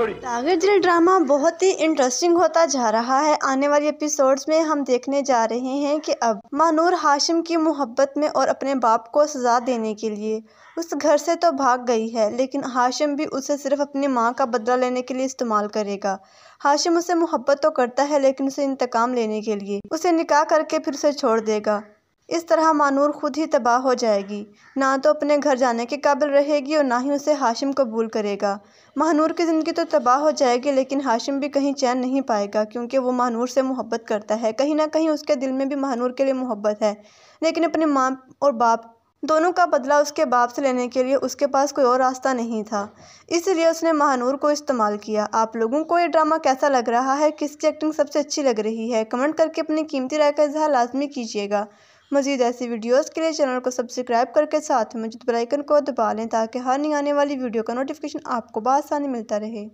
टागर jail drama बहुत ही interesting होता जा रहा है आने वाले एपिसोड्स में हम देखने जा रहे हैं कि अब मानूर हाशिम की मोहब्बत में और अपने बाप को सजा देने के लिए उस घर से तो भाग गई है लेकिन हाशिम भी उसे सिर्फ अपनी माँ का बदला लेने के लिए इस्तेमाल करेगा हाशिम उसे मोहब्बत तो करता है लेकिन उसे इंतकाम लेने के लिए उसे निकाह करके फिर उसे छोड़ देगा इस तरह मानूर खुद ही तबाह हो जाएगी ना तो अपने घर जाने के काबिल रहेगी और ना ही उसे हाशिम कबूल करेगा महानूर की ज़िंदगी तो तबाह हो जाएगी लेकिन हाशिम भी कहीं चैन नहीं पाएगा क्योंकि वो महानूर से मोहब्बत करता है कहीं ना कहीं उसके दिल में भी महानूर के लिए मोहब्बत है लेकिन अपने माँ और बाप दोनों का बदला उसके बाप से लेने के लिए उसके पास कोई और रास्ता नहीं था इसलिए उसने महानूर को इस्तेमाल किया आप लोगों को ये ड्रामा कैसा लग रहा है किसकी एक्टिंग सबसे अच्छी लग रही है कमेंट करके अपनी कीमती राय का इजहार लाजमी कीजिएगा मजीद ऐसी वीडियोज़ के लिए चैनल को सब्सक्राइब करके साथ में मौजूद बेलाइकन को दबा लें ताकि हर नई आने वाली वीडियो का नोटिफिकेशन आपको बसानी मिलता रहे